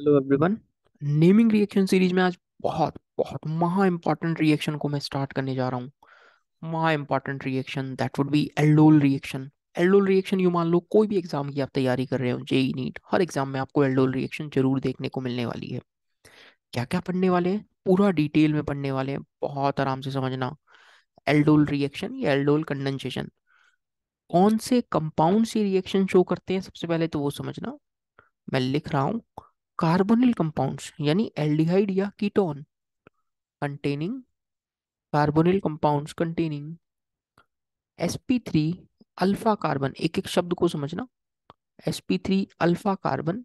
hello everyone naming reaction series में आज बहुत बहुत महा इम्पॉर्टेंट रिएक्शन को मैं स्टार्ट करने जा रहा हूँ महा important reaction that would be aldol reaction aldol reaction यू मान लो कोई भी एग्जाम की आप तैयारी कर रहे हो जेई नीट e e हर एग्जाम में आपको एल्डोल रिएक्शन जरूर देखने को मिलने वाली है क्या क्या पढ़ने वाले हैं पूरा डिटेल में पढ़ने वाले हैं बहुत आराम से समझना एल्डोल रिएक्शन या एल्डोल कंडेंसेशन कौन से कंपाउंड से रिएक्शन शो करते हैं सबसे पहले तो वो समझना मैं लिख रहा हूँ कार्बोनिल कंपाउंड्स यानी एल्डिहाइड या ketone containing carbonyl compounds containing sp3 alpha carbon एक एक शब्द को समझना sp3 alpha carbon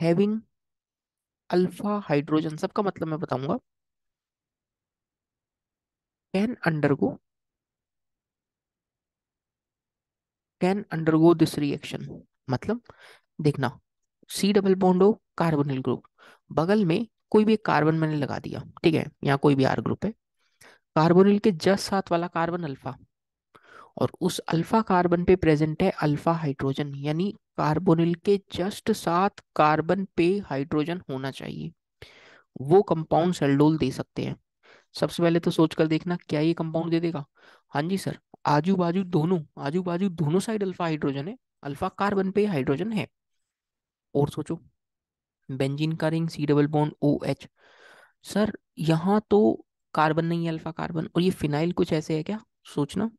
having alpha hydrogen सबका मतलब मैं बताऊंगा can undergo can undergo this reaction मतलब देखना C double bond O carbonyl group बगल में कोई भी एक कार्बन मैंने लगा दिया ठीक है यहाँ कोई भी आर ग्रुप है कार्बोनिल के जस्ट साथ वाला कार्बन अल्फा और उस अल्फा कार्बन पे प्रेजेंट है अल्फा हाइड्रोजन यानी कार्बोनिल के जस्ट साथ कार्बन पे हाइड्रोजन होना चाहिए वो कंपाउंड सेल्डोल दे सकते हैं सबसे पहले तो सोच कर देखना क्या ये कंपाउंड दे देगा हाँ जी सर आजू बाजू दोनों आजू बाजू दोनों साइड अल्फा हाइड्रोजन है अल्फा कार्बन पे हाइड्रोजन है और सोचो बेंजीन का ring C double bond O H sir यहाँ तो कार्बन नहीं है अल्फा कार्बन और ये फिनाइल कुछ ऐसे है क्या सोचना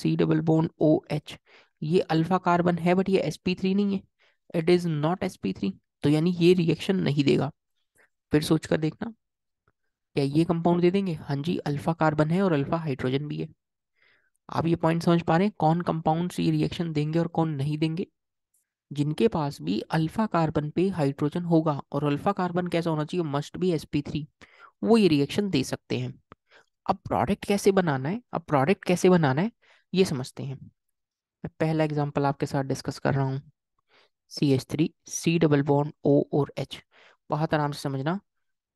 C double bond O H ये अल्फा कार्बन है बट ये एस पी थ्री नहीं है it is not S P three तो यानी ये रिएक्शन नहीं देगा फिर सोच कर देखना क्या ये कंपाउंड दे देंगे हाँ जी अल्फा कार्बन है और अल्फा हाइड्रोजन भी है आप ये पॉइंट समझ पा रहे हैं कौन कंपाउंड ये रिएक्शन देंगे और कौन नहीं देंगे जिनके पास भी अल्फा कार्बन पे हाइड्रोजन होगा और अल्फा कार्बन कैसा होना चाहिए मस्ट बी एस वो ये रिएक्शन दे सकते हैं अब प्रोडक्ट कैसे बनाना है अब प्रोडक्ट कैसे बनाना है ये समझते हैं मैं पहला एग्जाम्पल आपके साथ डिस्कस कर रहा हूँ C H three C double bond O और एच बहुत आराम से समझना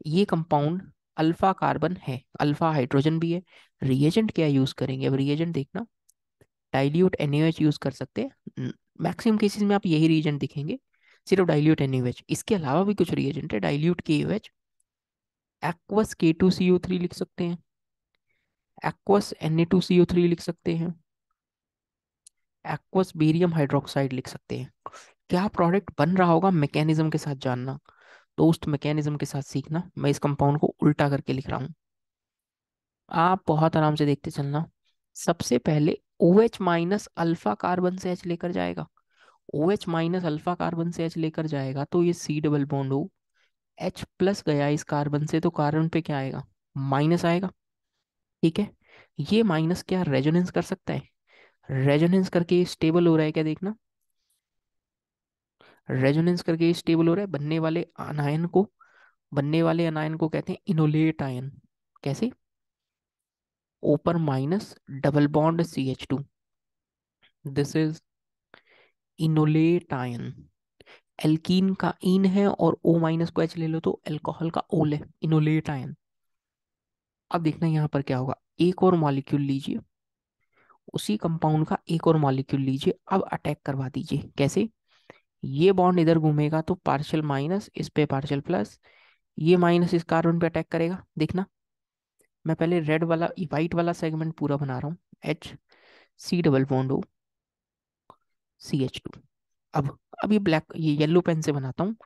ये कंपाउंड अल्फा कार्बन है अल्फा हाइड्रोजन भी है रिएजेंट क्या यूज करेंगे अब रिएजेंट देखना डाइल्यूट एन यूज कर सकते हैं मैक्सिमम केसेस में आप यही रिएजेंट दिखेंगे सिर्फ डाइल्यूट एन इसके अलावा भी कुछ रिएजेंट है डाइल्यूट के एक्वस के टू सी ओ थ्री लिख सकते हैं aqueous N A two C O three लिख सकते हैं एक्वस बेरियम हाइड्रोक्साइड लिख सकते हैं क्या प्रोडक्ट बन रहा होगा मैकेनिज्म के साथ जानना दोस्त मैकेनिज्म के साथ सीखना मैं इस कंपाउंड को उल्टा करके लिख रहा हूँ आप बहुत आराम से देखते चलना सबसे पहले O H minus alpha carbon से एच लेकर जाएगा O H minus alpha carbon से एच लेकर जाएगा तो ये C double bond O H plus गया इस कार्बन से तो कार्बन पे क्या आएगा माइनस आएगा ठीक है ये माइनस क्या रेजोनेंस कर सकता है रेजोनेंस करके स्टेबल हो रहा है क्या देखना रेजोनेंस करके स्टेबल हो रहा है बनने वाले अनायन को बनने वाले अनायन को कहते हैं इनोलेट आयन कैसे ओपर minus double bond C H two this is enolate ion alkene का इन है और ओ माइनस को एच ले लो तो एल्कोहल का ओल है इनोलेट आयन अब देखना यहां पर क्या होगा एक और मॉलिक्यूल लीजिए उसी कंपाउंड का एक और मॉलिक्यूल लीजिए अब अटैक करवा दीजिए कैसे ये बॉन्ड इधर घूमेगा तो पार्शियल माइनस इस पे पार्शियल प्लस ये माइनस इस कार्बन पे अटैक करेगा देखना मैं पहले रेड वाला व्हाइट वाला सेगमेंट पूरा बना रहा हूँ H C double bond O C H two अब अब ये ब्लैक ये येलो पेन से बनाता हूँ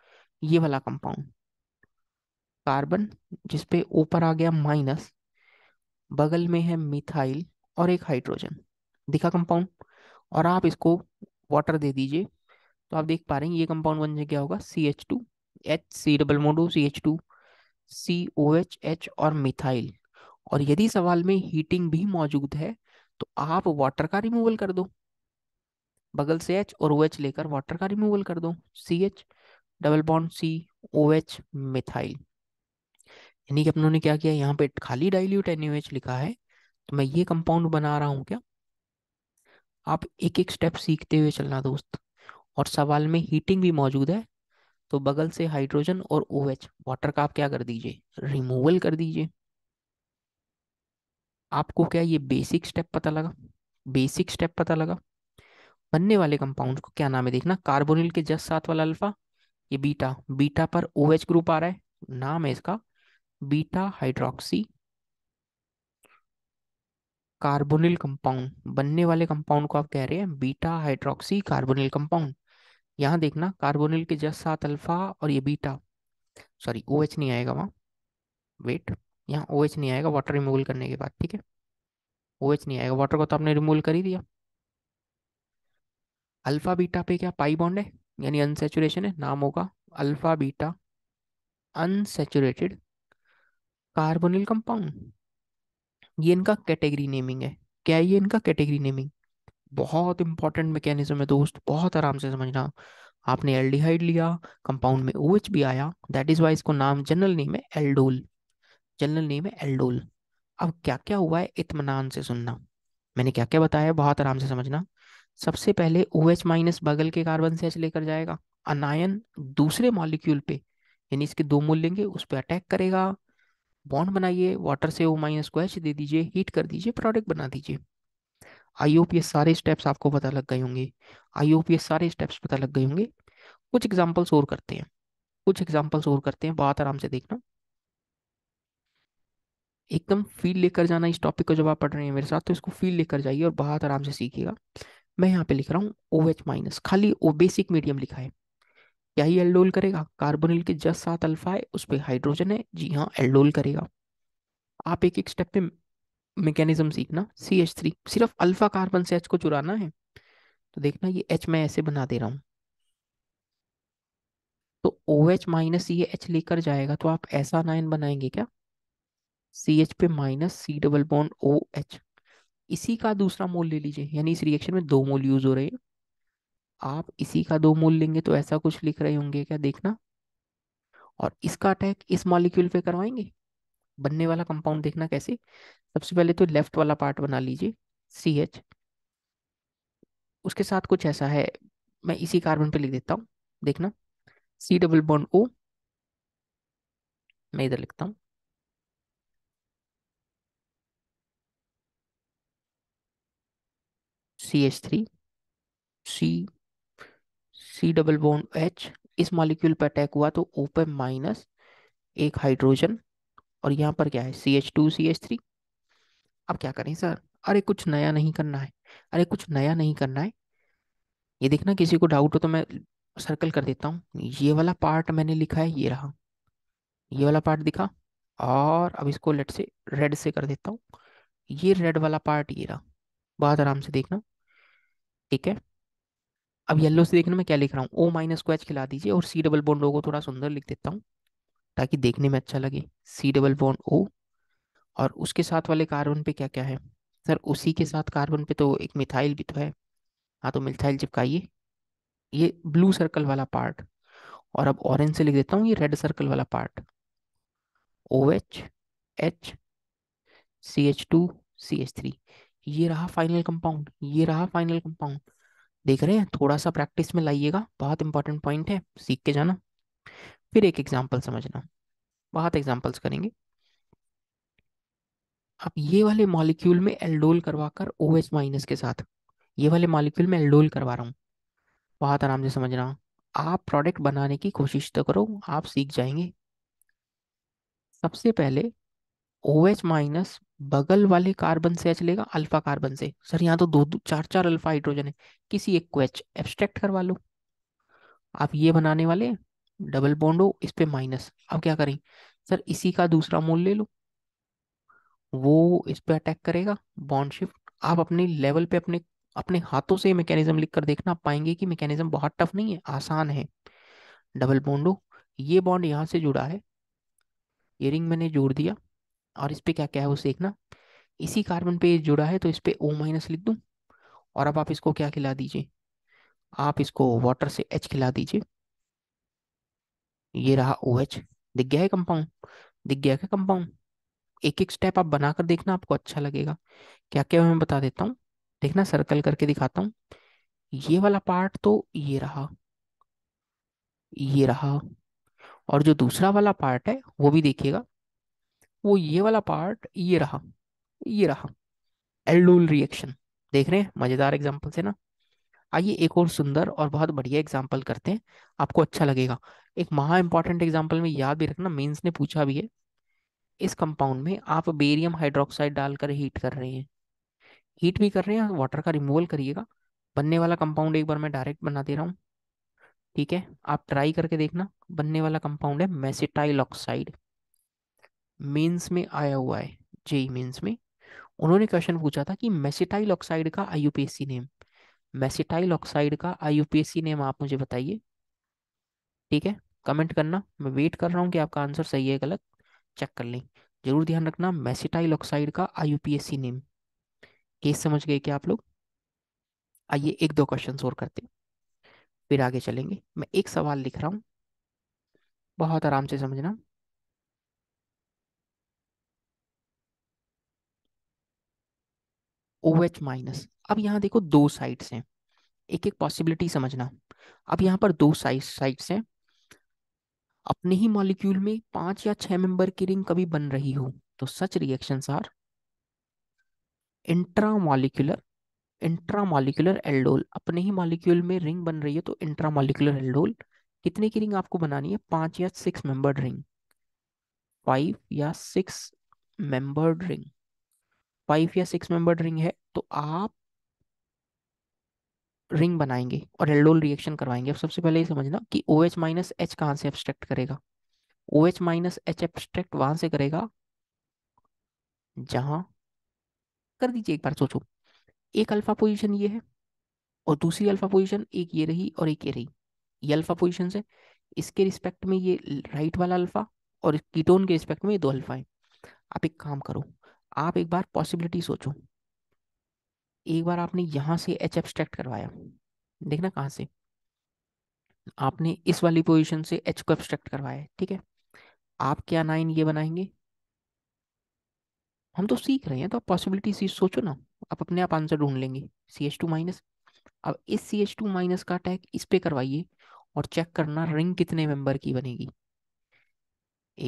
ये वाला कंपाउंड कार्बन जिसपे ऊपर आ गया माइनस बगल में है मिथाइल और एक हाइड्रोजन दिखा कंपाउंड और आप इसको वाटर दे दीजिए तो आप देख पा रहे हैं ये कंपाउंड बन जाए क्या होगा C H two H C double मोडो C H two C O H H और मिथाइल और यदि सवाल में हीटिंग भी मौजूद है तो आप वाटर का रिमूवल कर दो बगल से एच और ओ एच लेकर वाटर का रिमूवल कर दो C H double bond C O H methyl यानी कि अपनों ने क्या किया यहाँ पे खाली डाइल्यूट एन एच लिखा है तो मैं ये कंपाउंड बना रहा हूँ क्या आप एक एक स्टेप सीखते हुए चलना दोस्त और सवाल में हीटिंग भी मौजूद है तो बगल से हाइड्रोजन और ओ एच वाटर का आप क्या कर दीजिए रिमूवल कर दीजिए आपको क्या ये बेसिक स्टेप पता लगा बेसिक स्टेप पता लगा बनने वाले कंपाउंड को क्या नाम है देखना कार्बोनिल के जस्ट साथ वाला अल्फा ये बीटा बीटा पर ओ एच ग्रुप आ रहा है नाम है इसका बीटा हाइड्रोक्सी कार्बोनिल कंपाउंड बनने वाले कंपाउंड को आप कह रहे हैं बीटा हाइड्रोक्सी कार्बोनिल कंपाउंड यहाँ देखना कार्बोनिल के जस्ट साथ अल्फा और ये बीटा सॉरी ओ नहीं आएगा वहाँ वेट यहाँ ओ नहीं आएगा वाटर रिमूवल करने के बाद ठीक है ओ नहीं आएगा वाटर को तो आपने रिमूवल कर ही दिया अल्फा बीटा पे क्या पाई बॉन्ड है यानी अनसेचुरेशन है नाम होगा alpha beta unsaturated carbonyl compound ये इनका कैटेगरी नेमिंग है क्या ये इनका कैटेगरी नेमिंग बहुत इंपॉर्टेंट मैकेनिज्म है दोस्त बहुत आराम से समझना आपने एल्डिहाइड लिया कंपाउंड में ओ OH भी आया दैट इज वाई इसको नाम जनरल नेम है एल्डोल जनरल नेम है एल्डोल अब क्या क्या हुआ है इतमान से सुनना मैंने क्या क्या बताया बहुत आराम से समझना सबसे पहले ओ OH माइनस बगल के कार्बन से एच लेकर जाएगा अनायन दूसरे मॉलिक्यूल पे यानी इसके दो मूल लेंगे उस पर अटैक करेगा बॉन्ड बनाइए वाटर से ओ माइनस को एच दे दीजिए हीट कर दीजिए प्रोडक्ट बना दीजिए आई ओ पी सारे स्टेप्स आपको पता लग गए होंगे आई ओ पी सारे स्टेप्स पता लग गए होंगे कुछ एग्जाम्पल्स और करते हैं कुछ एग्जाम्पल्स और करते हैं बहुत आराम से देखना एकदम फील लेकर जाना इस टॉपिक को जब आप पढ़ रहे हैं मेरे साथ तो इसको फील लेकर जाइए और बहुत आराम से सीखिएगा मैं यहाँ पे लिख रहा हूँ ओ एच माइनस खाली ओ बेसिक मीडियम लिखा है क्या ही एल्डोल करेगा कार्बोनिल के जस्ट सात अल्फा है उस पर हाइड्रोजन है जी हाँ एल्डोल करेगा आप एक एक स्टेप पे मैकेनिज्म सीखना सी एच थ्री सिर्फ अल्फा कार्बन से एच को चुराना है तो देखना ये एच मैं ऐसे बना दे रहा हूं तो ओ एच माइनस ये एच लेकर जाएगा तो आप ऐसा नाइन बनाएंगे क्या सी एच पे minus C double bond O H इसी का दूसरा मोल ले लीजिए यानी इस रिएक्शन में दो मोल यूज हो रहे हैं आप इसी का दो मोल लेंगे तो ऐसा कुछ लिख रहे होंगे क्या देखना और इसका अटैक इस मॉलिक्यूल पे करवाएंगे बनने वाला कंपाउंड देखना कैसे सबसे पहले तो लेफ्ट वाला पार्ट बना लीजिए सी एच उसके साथ कुछ ऐसा है मैं इसी कार्बन पे लिख देता हूँ देखना सी डबल बॉन्ड ओ मैं इधर लिखता हूँ C H three C C double bond H इस मॉलिक्यूल पर अटैक हुआ तो ओ पे माइनस एक हाइड्रोजन और यहाँ पर क्या है C H two C H three अब क्या करें सर अरे कुछ नया नहीं करना है अरे कुछ नया नहीं करना है ये देखना किसी को डाउट हो तो मैं सर्कल कर देता हूँ ये वाला पार्ट मैंने लिखा है ये रहा ये वाला पार्ट दिखा और अब इसको लेट से रेड से कर देता हूँ ये रेड वाला पार्ट ये रहा बहुत आराम से देखना ठीक है अब येलो से देखना मैं क्या लिख रहा हूँ ओ माइनस को एच खिला दीजिए और सी डबल बोन्डो को थोड़ा सुंदर लिख देता हूँ ताकि देखने में अच्छा लगे सी डबल बॉन्ड ओ और उसके साथ वाले कार्बन पे क्या क्या है सर उसी के साथ कार्बन पे तो एक मिथाइल भी तो है हाँ तो मिथाइल चिपकाइए ये ब्लू सर्कल वाला पार्ट और अब ऑरेंज से लिख देता हूँ ये रेड सर्कल वाला part O H H C H two C H three ये रहा फाइनल कंपाउंड ये रहा फाइनल कंपाउंड देख रहे हैं थोड़ा सा प्रैक्टिस में लाइएगा बहुत इंपॉर्टेंट पॉइंट है सीख के जाना फिर एक एग्जाम्पल समझना बहुत एग्जाम्पल्स करेंगे आप ये वाले मॉलिक्यूल में एल्डोल कर ओ एच माइनस के साथ ये वाले मॉलिक्यूल में एल्डोल करवा रहा हूँ बहुत आराम से समझना आप प्रोडक्ट बनाने की कोशिश तो करो आप सीख जाएंगे सबसे पहले ओ एच माइनस बगल वाले कार्बन से एच लेगा अल्फा कार्बन से सर यहाँ तो दो दो चार चार अल्फा हाइड्रोजन है किसी एक को एच एब्स्ट्रैक्ट करवा लो आप ये बनाने वाले डबल बॉन्ड हो इस पे माइनस अब क्या करें सर इसी का दूसरा मोल ले लो वो इस पे अटैक करेगा बॉन्ड शिफ्ट आप अपने लेवल पे अपने अपने हाथों से मैकेनिज्म लिख कर देखना पाएंगे कि मैकेनिज्म बहुत टफ नहीं है आसान है डबल बॉन्ड हो ये बॉन्ड यहाँ से जुड़ा है ये रिंग मैंने जोड़ दिया और इस पर क्या क्या है वो देखना इसी कार्बन पे जुड़ा है तो इस पर ओ माइनस लिख दूँ और अब आप इसको क्या खिला दीजिए आप इसको वाटर से एच खिला दीजिए ये रहा ओ एच दिख गया है कंपाउंड दिख गया क्या कंपाउंड एक एक स्टेप आप बनाकर देखना आपको अच्छा लगेगा क्या क्या मैं बता देता हूँ देखना सर्कल करके दिखाता हूँ ये वाला पार्ट तो ये रहा ये रहा और जो दूसरा वाला पार्ट है वो भी देखिएगा वो ये वाला पार्ट ये रहा ये रहा एल्डोल रिएक्शन देख रहे हैं मजेदार एग्जाम्पल से ना आइए एक और सुंदर और बहुत बढ़िया एग्जाम्पल करते हैं आपको अच्छा लगेगा एक महा इंपॉर्टेंट एग्जाम्पल में याद भी रखना मेन्स ने पूछा भी है इस कंपाउंड में आप बेरियम हाइड्रोक्साइड डालकर हीट कर रहे हैं हीट भी कर रहे हैं वाटर का रिमूवल करिएगा बनने वाला कंपाउंड एक बार मैं डायरेक्ट बना दे रहा हूँ ठीक है आप ट्राई करके देखना बनने वाला कंपाउंड है मैसेटाइल ऑक्साइड मेन्स में आया हुआ है जेई मेन्स में उन्होंने क्वेश्चन पूछा था कि मैसेटाइल ऑक्साइड का आईयूपीएससी नेम मैसीटाइल ऑक्साइड का आईयूपीएसी नेम आप मुझे बताइए ठीक है कमेंट करना मैं वेट कर रहा हूँ कि आपका आंसर सही है गलत चेक कर लें जरूर ध्यान रखना मैसीटाइल ऑक्साइड का आईयूपीएसी नेम ये समझ गए क्या आप लोग आइए एक दो क्वेश्चन और करते हैं फिर आगे चलेंगे मैं एक सवाल लिख रहा हूँ बहुत आराम से समझना ओ एच माइनस अब यहाँ देखो दो साइड्स हैं एक एक पॉसिबिलिटी समझना अब यहाँ पर दो साइड साइड्स हैं अपने ही मॉलिक्यूल में पांच या छह मेंबर की रिंग कभी बन रही हो तो such reaction are intra molecular intra molecular aldol अपने ही मॉलिक्यूल में रिंग बन रही है तो इंट्रा मॉलिक्यूलर एल्डोल कितने की रिंग आपको बनानी है पांच या six membered ring five or six membered ring five or six membered ring है तो आप रिंग बनाएंगे और एल्डोल रिएक्शन करवाएंगे अब सबसे पहले ये समझना कि ओ एच माइनस एच कहाँ से एब्स्ट्रैक्ट करेगा O H minus H abstract वहां से करेगा जहां कर दीजिए एक बार सोचो एक अल्फा पोजीशन ये है और दूसरी अल्फा पोजीशन एक ये रही और एक ये रही ये अल्फा पोजिशन है इसके रिस्पेक्ट में ये राइट वाला अल्फा और कीटोन के रिस्पेक्ट में ये दो अल्फा है आप एक काम करो आप एक बार पॉसिबिलिटी सोचो एक बार आपने यहाँ से एच एब्सट्रैक्ट करवाया देखना कहाँ से आपने इस वाली पोजीशन से एच को एब्सट्रैक्ट करवाया ठीक है आप क्या नाइन ये बनाएंगे हम तो सीख रहे हैं तो आप पॉसिबिलिटी सी सोचो ना आप अपने आप आंसर ढूंढ लेंगे सी एच टू माइनस अब इस सी एच टू माइनस का अटैक इस पे करवाइए और चेक करना रिंग कितने मेंबर की बनेगी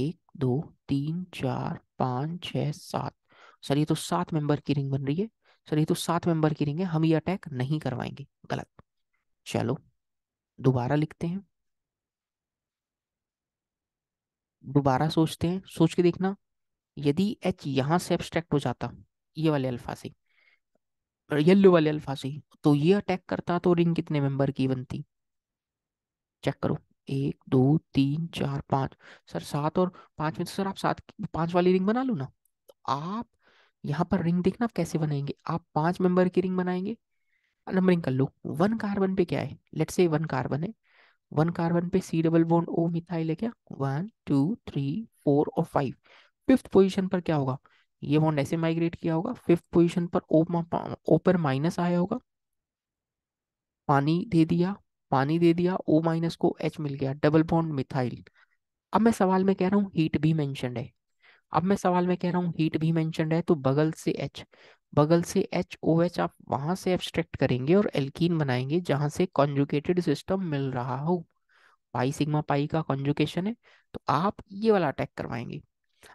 एक दो तीन चार पाँच छः सात सर ये तो सात मेंबर की रिंग बन रही है चलिए तो सात मेंबर की रिंग है हम ये अटैक नहीं करवाएंगे गलत चलो दोबारा लिखते हैं दोबारा सोचते हैं सोच के देखना यदि एच यहां से एब्स्ट्रैक्ट हो जाता ये वाले अल्फा से येल्लो वाले अल्फा से तो ये अटैक करता तो रिंग कितने मेंबर की बनती चेक करो एक दो तीन चार पांच सर सात और पांच में तो सर आप सात पांच वाली रिंग बना लो ना आप यहाँ पर रिंग देखना आप कैसे बनाएंगे आप पांच मेंबर की रिंग बनाएंगे नंबरिंग कर लो वन कार्बन पे क्या है लेट से वन कार्बन है वन कार्बन पे C double bond O methyl है क्या वन टू थ्री फोर और फाइव फिफ्थ पोजिशन पर क्या होगा ये बॉन्ड ऐसे माइग्रेट किया होगा फिफ्थ पोजिशन पर ओ, ओ पर माइनस आया होगा पानी दे दिया पानी दे दिया ओ माइनस को एच मिल गया डबल बॉन्ड मिथाइल अब मैं सवाल में कह रहा हूँ हीट भी मैंशनड है अब मैं सवाल में कह रहा हूँ हीट भी मैंशन है तो बगल से एच बगल से एच ओ एच आप वहां से एब्सट्रैक्ट करेंगे और एल्कीन बनाएंगे जहां से कॉन्जुकेटेड सिस्टम मिल रहा हो पाई सिग्मा पाई का कॉन्जुकेशन है तो आप ये वाला अटैक करवाएंगे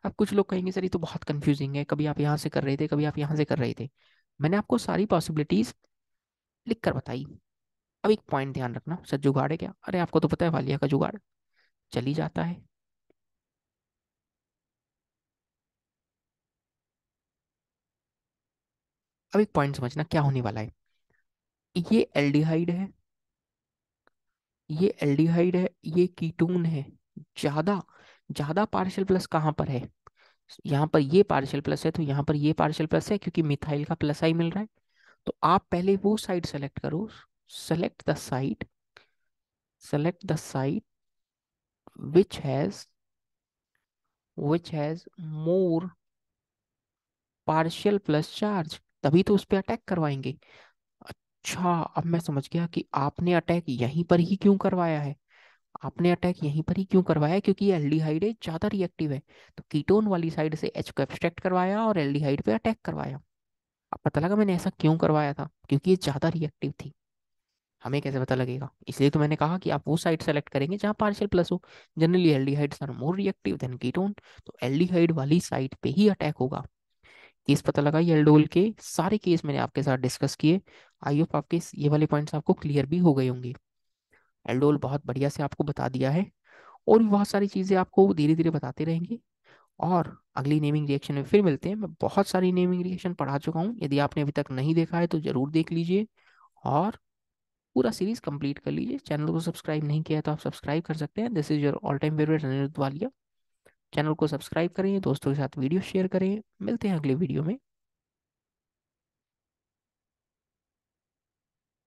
अब कुछ लोग कहेंगे सर ये तो बहुत कंफ्यूजिंग है कभी आप यहाँ से कर रहे थे कभी आप यहाँ से कर रहे थे मैंने आपको सारी पॉसिबिलिटीज लिख कर बताई अब एक पॉइंट ध्यान रखना सर जुगाड़ है क्या अरे आपको तो पता है वालिया का जुगाड़ चली जाता है अब एक पॉइंट समझना क्या होने वाला है ये एल्डिहाइड है ये एल्डिहाइड है ये कीटोन है ज्यादा ज्यादा पार्शियल प्लस कहाँ पर है यहाँ पर ये पार्शियल प्लस है तो यहाँ पर ये पार्शियल प्लस है क्योंकि मिथाइल का प्लस आई मिल रहा है तो आप पहले वो साइड सेलेक्ट करो select the side select the side which has which has more partial plus charge तभी तो उस पर अटैक करवाएंगे अच्छा अब मैं समझ गया कि आपने अटैक यहीं पर ही क्यों करवाया है आपने अटैक यहीं पर ही क्यों करवाया क्योंकि ये एल्डिहाइड है ज़्यादा रिएक्टिव है तो कीटोन वाली साइड से एच को एब्सट्रैक्ट करवाया और एल्डिहाइड पे अटैक करवाया अब पता लगा मैंने ऐसा क्यों करवाया था क्योंकि ये ज़्यादा रिएक्टिव थी हमें कैसे पता लगेगा इसलिए तो मैंने कहा कि आप वो साइड सेलेक्ट करेंगे जहाँ पार्शियल प्लस हो generally aldehydes are more reactive than ketone तो एल्डिहाइड वाली साइड पे ही अटैक होगा केस पता लगा एलडोल के सारे केस मैंने आपके साथ डिस्कस किए आई होप आपके ये वाले पॉइंट्स आपको क्लियर भी हो गए होंगे एलडोल बहुत बढ़िया से आपको बता दिया है और भी बहुत सारी चीज़ें आपको धीरे धीरे बताते रहेंगे और अगली नेमिंग रिएक्शन में फिर मिलते हैं मैं बहुत सारी नेमिंग रिएक्शन पढ़ा चुका हूँ यदि आपने अभी तक नहीं देखा है तो ज़रूर देख लीजिए और पूरा सीरीज कंप्लीट कर लीजिए चैनल को सब्सक्राइब नहीं किया तो आप सब्सक्राइब कर सकते हैं this is your all time favourite Anirudh Walia channel को सब्सक्राइब करें दोस्तों के साथ वीडियो शेयर करें मिलते हैं अगले वीडियो में